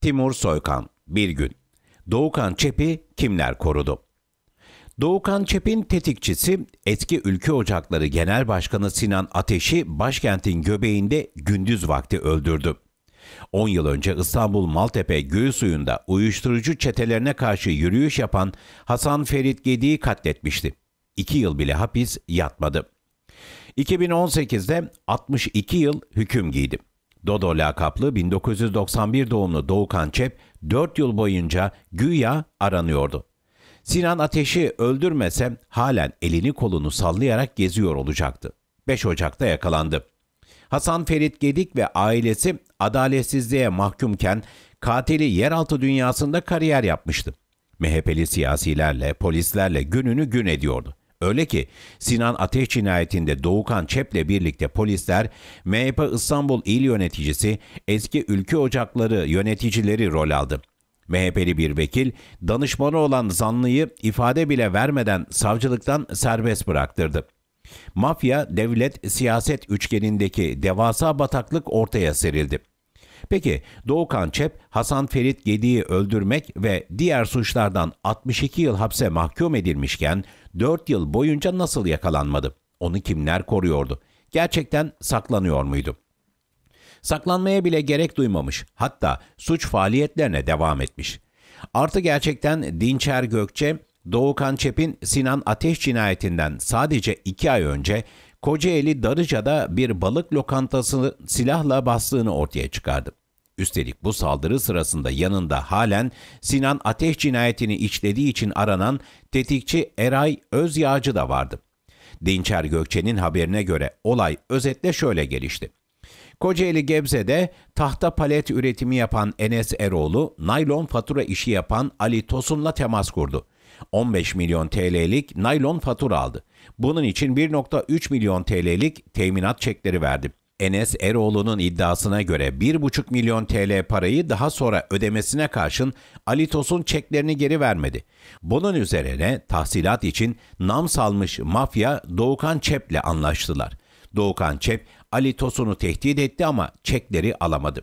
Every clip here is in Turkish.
Timur Soykan, Bir Gün. Doğukan Çep'i kimler korudu? Doğukan Çep'in tetikçisi eski Ülke Ocakları Genel Başkanı Sinan Ateş'i başkentin göbeğinde gündüz vakti öldürdü. 10 yıl önce İstanbul Maltepe Göğü Suyu'nda uyuşturucu çetelerine karşı yürüyüş yapan Hasan Ferit Gedi'yi katletmişti. 2 yıl bile hapis yatmadı. 2018'de 62 yıl hüküm giydim. Dodo lakaplı 1991 doğumlu Doğukan Çep 4 yıl boyunca güya aranıyordu. Sinan Ateş'i öldürmese halen elini kolunu sallayarak geziyor olacaktı. 5 Ocak'ta yakalandı. Hasan Ferit Gedik ve ailesi adaletsizliğe mahkumken katili yeraltı dünyasında kariyer yapmıştı. MHP'li siyasilerle, polislerle gününü gün ediyordu. Öyle ki Sinan Ateş cinayetinde Doğukan Çep'le birlikte polisler MHP İstanbul İl Yöneticisi eski Ülke Ocakları yöneticileri rol aldı. MHP'li bir vekil danışmanı olan zanlıyı ifade bile vermeden savcılıktan serbest bıraktırdı. Mafya, devlet, siyaset üçgenindeki devasa bataklık ortaya serildi. Peki Doğukan Çep, Hasan Ferit Gedi'yi öldürmek ve diğer suçlardan 62 yıl hapse mahkum edilmişken 4 yıl boyunca nasıl yakalanmadı? Onu kimler koruyordu? Gerçekten saklanıyor muydu? Saklanmaya bile gerek duymamış, hatta suç faaliyetlerine devam etmiş. Artı gerçekten Dinçer Gökçe, Doğukan Çep'in Sinan Ateş cinayetinden sadece 2 ay önce Kocaeli Darıca'da bir balık lokantası silahla bastığını ortaya çıkardı. Üstelik bu saldırı sırasında yanında halen Sinan Ateş cinayetini işlediği için aranan tetikçi Eray Özyağcı da vardı. Dinçer Gökçe'nin haberine göre olay özetle şöyle gelişti. Kocaeli Gebze'de tahta palet üretimi yapan Enes Eroğlu, naylon fatura işi yapan Ali Tosun'la temas kurdu. 15 milyon TL'lik naylon fatura aldı. Bunun için 1.3 milyon TL'lik teminat çekleri verdi. Enes Eroğlu'nun iddiasına göre 1,5 milyon TL parayı daha sonra ödemesine karşın Alitos'un çeklerini geri vermedi. Bunun üzerine tahsilat için nam salmış mafya Doğukan Çep'le anlaştılar. Doğukan Çep, Ali tehdit etti ama çekleri alamadı.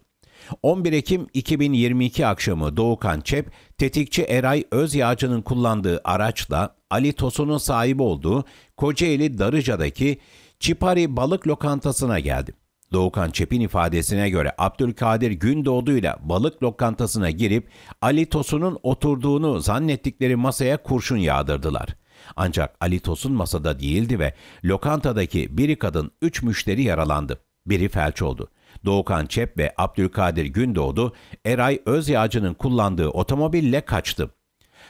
11 Ekim 2022 akşamı Doğukan Çep, tetikçi Eray Özyağcı'nın kullandığı araçla Ali Tosun'un sahibi olduğu Kocaeli Darıca'daki Çipari Balık Lokantası'na geldi. Doğukan Çep'in ifadesine göre Abdülkadir Gündoğdu'yla balık lokantasına girip Ali Tosun'un oturduğunu zannettikleri masaya kurşun yağdırdılar. Ancak Ali Tosun masada değildi ve lokantadaki biri kadın üç müşteri yaralandı. Biri felç oldu. Doğukan Çep ve Abdülkadir Gündoğdu, Eray Özyağcı'nın kullandığı otomobille kaçtı.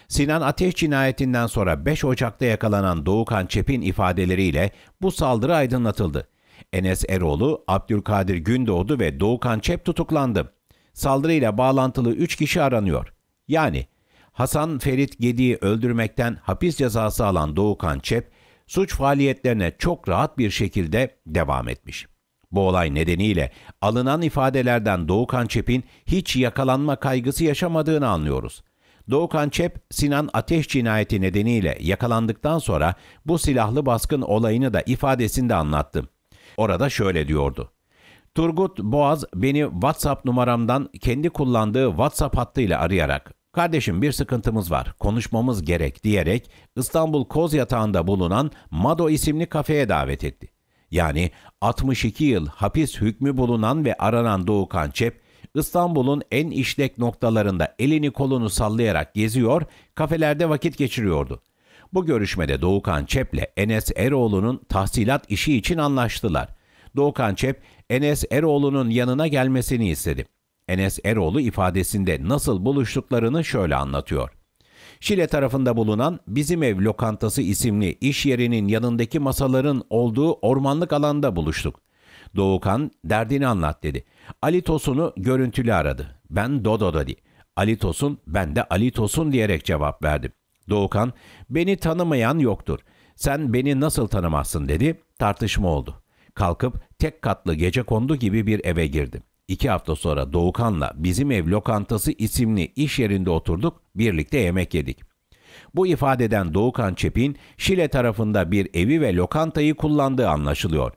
Sinan Ateş cinayetinden sonra 5 Ocak'ta yakalanan Doğukan Çep'in ifadeleriyle bu saldırı aydınlatıldı. Enes Eroğlu, Abdülkadir Gündoğdu ve Doğukan Çep tutuklandı. Saldırıyla bağlantılı 3 kişi aranıyor. Yani Hasan Ferit Gedi'yi öldürmekten hapis cezası alan Doğukan Çep, suç faaliyetlerine çok rahat bir şekilde devam etmiş. Bu olay nedeniyle alınan ifadelerden Doğukan Çep'in hiç yakalanma kaygısı yaşamadığını anlıyoruz. Doğukan Çep, Sinan Ateş cinayeti nedeniyle yakalandıktan sonra bu silahlı baskın olayını da ifadesinde anlattı. Orada şöyle diyordu. Turgut Boğaz beni WhatsApp numaramdan kendi kullandığı WhatsApp hattıyla arayarak Kardeşim bir sıkıntımız var, konuşmamız gerek diyerek İstanbul Koz Yatağı'nda bulunan Mado isimli kafeye davet etti yani 62 yıl hapis hükmü bulunan ve aranan Doğukan Çep, İstanbul'un en işlek noktalarında elini kolunu sallayarak geziyor, kafelerde vakit geçiriyordu. Bu görüşmede Doğukan Çep'le Enes Eroğlu'nun tahsilat işi için anlaştılar. Doğukan Çep, Enes Eroğlu'nun yanına gelmesini istedi. Enes Eroğlu ifadesinde nasıl buluştuklarını şöyle anlatıyor. Şile tarafında bulunan Bizim Ev Lokantası isimli iş yerinin yanındaki masaların olduğu ormanlık alanda buluştuk. Doğukan derdini anlat dedi. Ali Tosun'u görüntülü aradı. Ben Dodo dedi. Ali Tosun ben de Ali Tosun diyerek cevap verdim. Doğukan beni tanımayan yoktur. Sen beni nasıl tanımazsın dedi. Tartışma oldu. Kalkıp tek katlı gece kondu gibi bir eve girdim. İki hafta sonra Doğukan'la Bizim Ev Lokantası isimli iş yerinde oturduk, birlikte yemek yedik. Bu ifadeden Doğukan Çepin, Şile tarafında bir evi ve lokantayı kullandığı anlaşılıyor.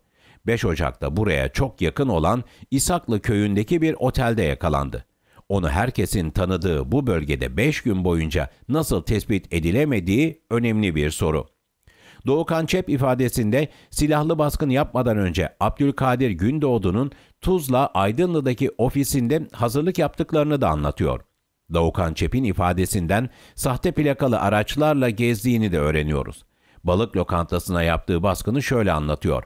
5 Ocak'ta buraya çok yakın olan İsaklı köyündeki bir otelde yakalandı. Onu herkesin tanıdığı bu bölgede 5 gün boyunca nasıl tespit edilemediği önemli bir soru. Doğukan Çep ifadesinde silahlı baskın yapmadan önce Abdülkadir Gündoğdu'nun Tuzla Aydınlı'daki ofisinde hazırlık yaptıklarını da anlatıyor. Doğukan Çep'in ifadesinden sahte plakalı araçlarla gezdiğini de öğreniyoruz. Balık lokantasına yaptığı baskını şöyle anlatıyor.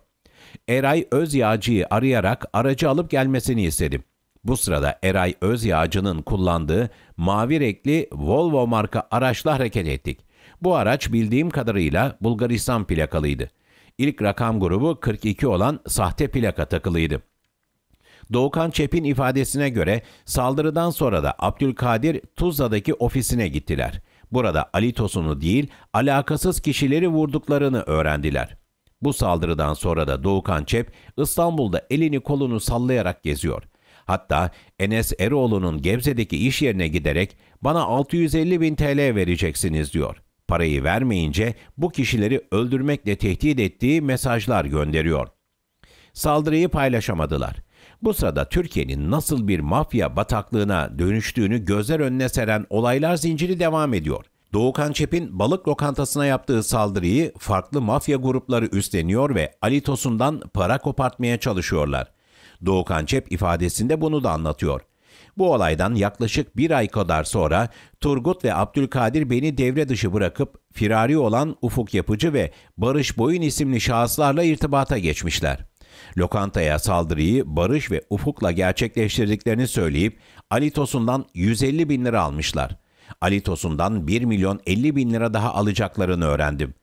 Eray Özyağcı'yı arayarak aracı alıp gelmesini istedim. Bu sırada Eray Özyağcı'nın kullandığı mavi renkli Volvo marka araçla hareket ettik. Bu araç bildiğim kadarıyla Bulgaristan plakalıydı. İlk rakam grubu 42 olan sahte plaka takılıydı. Doğukan Çep'in ifadesine göre saldırıdan sonra da Abdülkadir Tuzla'daki ofisine gittiler. Burada Ali Tosun'u değil alakasız kişileri vurduklarını öğrendiler. Bu saldırıdan sonra da Doğukan Çep İstanbul'da elini kolunu sallayarak geziyor. Hatta Enes Eroğlu'nun Gebze'deki iş yerine giderek bana 650 bin TL vereceksiniz diyor. Parayı vermeyince bu kişileri öldürmekle tehdit ettiği mesajlar gönderiyor. Saldırıyı paylaşamadılar. Bu sırada Türkiye'nin nasıl bir mafya bataklığına dönüştüğünü gözler önüne seren olaylar zinciri devam ediyor. Doğukan Çep'in balık lokantasına yaptığı saldırıyı farklı mafya grupları üstleniyor ve Ali Tosun'dan para kopartmaya çalışıyorlar. Doğukan Çep ifadesinde bunu da anlatıyor. Bu olaydan yaklaşık bir ay kadar sonra Turgut ve Abdülkadir beni devre dışı bırakıp firari olan Ufuk Yapıcı ve Barış Boyun isimli şahıslarla irtibata geçmişler. Lokantaya saldırıyı Barış ve Ufuk'la gerçekleştirdiklerini söyleyip Ali Tosun'dan 150 bin lira almışlar. Ali Tosun'dan 1 milyon 50 bin lira daha alacaklarını öğrendim.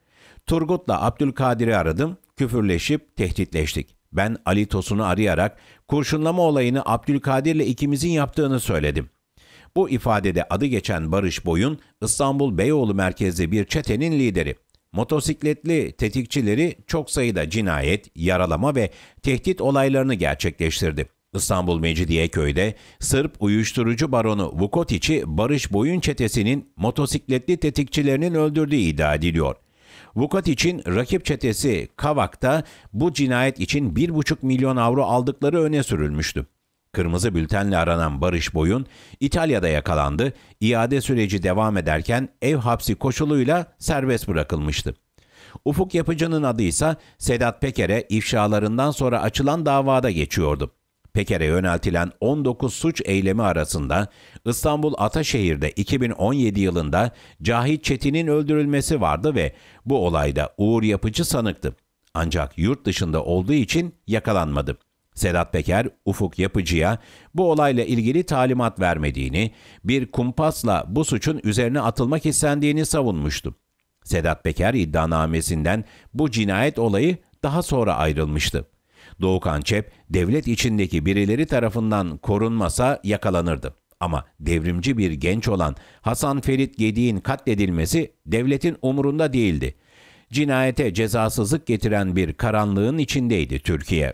Turgut'la Abdülkadir'i aradım, küfürleşip tehditleştik. Ben Ali Tosun'u arayarak kurşunlama olayını Abdülkadir'le ikimizin yaptığını söyledim. Bu ifadede adı geçen Barış Boyun, İstanbul Beyoğlu merkezli bir çetenin lideri. Motosikletli tetikçileri çok sayıda cinayet, yaralama ve tehdit olaylarını gerçekleştirdi. İstanbul Mecidiyeköy'de Sırp uyuşturucu baronu Vukotiç'i Barış Boyun çetesinin motosikletli tetikçilerinin öldürdüğü iddia ediliyor. Vukat rakip çetesi Kavak'ta bu cinayet için 1,5 milyon avro aldıkları öne sürülmüştü kırmızı bültenle aranan Barış Boyun, İtalya'da yakalandı, iade süreci devam ederken ev hapsi koşuluyla serbest bırakılmıştı. Ufuk Yapıcı'nın adı ise Sedat Peker'e ifşalarından sonra açılan davada geçiyordu. Peker'e yöneltilen 19 suç eylemi arasında İstanbul Ataşehir'de 2017 yılında Cahit Çetin'in öldürülmesi vardı ve bu olayda Uğur Yapıcı sanıktı. Ancak yurt dışında olduğu için yakalanmadı. Sedat Peker, Ufuk Yapıcı'ya bu olayla ilgili talimat vermediğini, bir kumpasla bu suçun üzerine atılmak istendiğini savunmuştu. Sedat Peker iddianamesinden bu cinayet olayı daha sonra ayrılmıştı. Doğukan Çep, devlet içindeki birileri tarafından korunmasa yakalanırdı. Ama devrimci bir genç olan Hasan Ferit Gedi'nin katledilmesi devletin umurunda değildi. Cinayete cezasızlık getiren bir karanlığın içindeydi Türkiye.